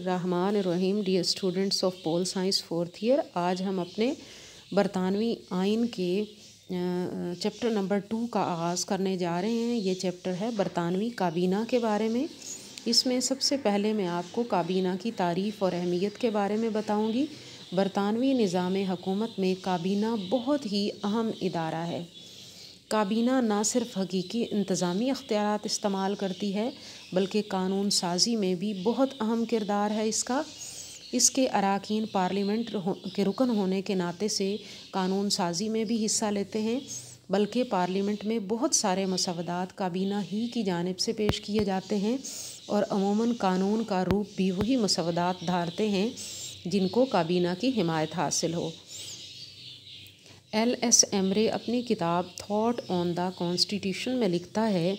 Rahman Rahim dear students of pol science fourth year आज हम अपने बरतानवी आइन के चैप्टर नंबर टू का आगाज़ करने जा रहे हैं ये चैप्टर है बरतानवी काबीना के बारे में इसमें सबसे पहले मैं आपको काबीना की तारीफ़ और अहमियत के बारे में बताऊंगी बरतानवी निज़ाम हकूमत में काबीना बहुत ही अहम इदारा है काबीना न सिर्फ हकीकी इंतज़ामी अख्तियार इस्तेमाल करती है बल्कि कानून साजी में भी बहुत अहम किरदार है इसका इसके अरकान पार्लियामेंट के रुकन होने के नाते से कानून साजी में भी हिस्सा लेते हैं बल्कि पार्लियामेंट में बहुत सारे मसवदात काबीना ही की जानब से पेश किए जाते हैं और अमूमन कानून का रूप भी वही मसवदात धारते हैं जिनको काबीना की हिमायत हासिल हो एल एस एमरे अपनी किताब थाट ऑन द कॉन्स्टिट्यूशन में लिखता है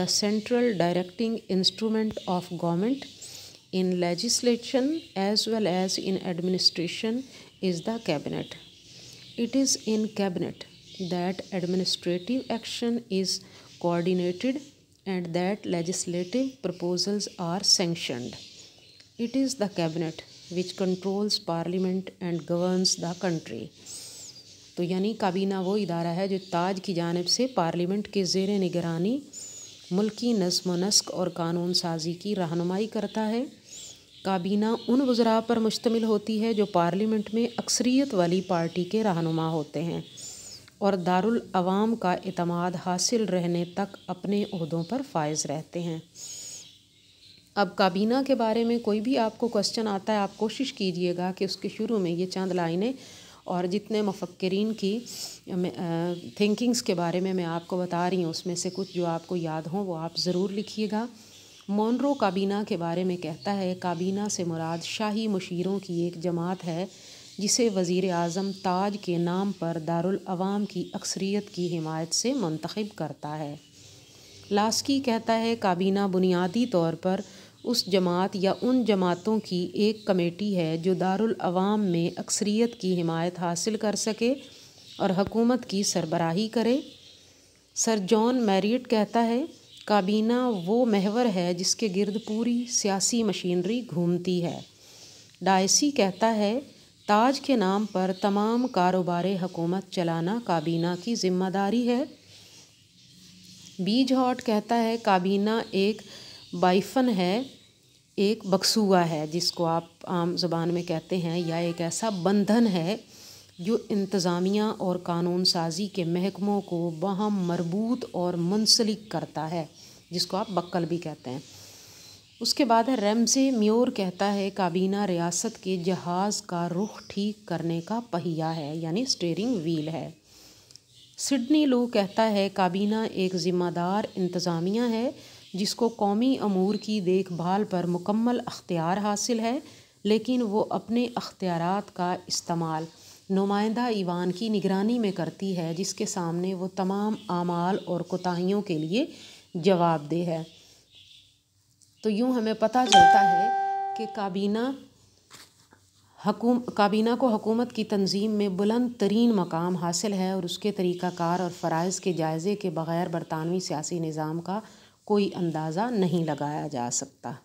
the central directing instrument of government in legislation as well as in administration is the cabinet it is in cabinet that administrative action is coordinated and that legislative proposals are sanctioned it is the cabinet which controls parliament and governs the country तो यानी काबीना वो इदारा है जो ताज की जानब से पार्लियामेंट के जेर निगरानी मुल्की नस्म नस्क और कानून साजी की रहनुमाई करता है काबीना उन वजरा पर मुश्तमिल होती है जो पार्लियामेंट में अक्सरियत वाली पार्टी के रहनुमा होते हैं और दारुल अवाम का अतमाद हासिल रहने तक अपने अहदों पर फायज रहते हैं अब काबीना के बारे में कोई भी आपको क्वेश्चन आता है आप कोशिश कीजिएगा कि उसके शुरू में ये चंद लाइनें और जितने मफ़क्रीन की थिंकिंग्स के बारे में मैं आपको बता रही हूँ उसमें से कुछ जो आपको याद हों वो आप ज़रूर लिखिएगा मोनरो काबीना के बारे में कहता है काबीना से मुराद शाही मशीरों की एक जमात है जिसे वज़ी अजम ताज के नाम पर दारवाम की अक्सरियत की हिमायत से मंतखब करता है लास्की कहता है काबीना बुनियादी तौर पर उस जमात या उन जमातों की एक कमेटी है जो दारुल अवाम में अक्सरियत की हिमायत हासिल कर सके और हकूमत की सरबराही करे सर जॉन मैरियट कहता है काबीना वो महवर है जिसके गर्द पूरी सियासी मशीनरी घूमती है डायसी कहता है ताज के नाम पर तमाम कारोबार हकूमत चलाना काबीना की जिम्मेदारी है बीज हॉट कहता है काबीना एक बाइफन है एक बक्सुआ है जिसको आप आम जबान में कहते हैं या एक ऐसा बंधन है जो इंतज़ामिया और कानून साजी के महकमों को बहम मरबूत और मुंसलिक करता है जिसको आप बक्कल भी कहते हैं उसके बाद है रेमज़े म्योर कहता है काबीना रियासत के जहाज़ का रुख ठीक करने का पहिया है यानी स्टेयरिंग व्हील है सिडनी लो कहता है काबीना एक ज़िम्मेदार इंतज़ामिया है जिसको कौमी अमूर की देखभाल पर मुकम्मल अख्तियार हासिल है लेकिन वो अपने अख्तियार का इस्तेमाल नुमाइंदा ईवान की निगरानी में करती है जिसके सामने वो तमाम आमाल और कोताहियों के लिए जवाबदेह है तो यूँ हमें पता चलता है कि काबीना हकूम काबीना को हकूमत की तंजीम में बुलंद तरीन मकाम हासिल है और उसके तरीक़ाकार और फ़रज़ के जायज़े के बग़ैर बरतानवी सियासी निज़ाम का कोई अंदाज़ा नहीं लगाया जा सकता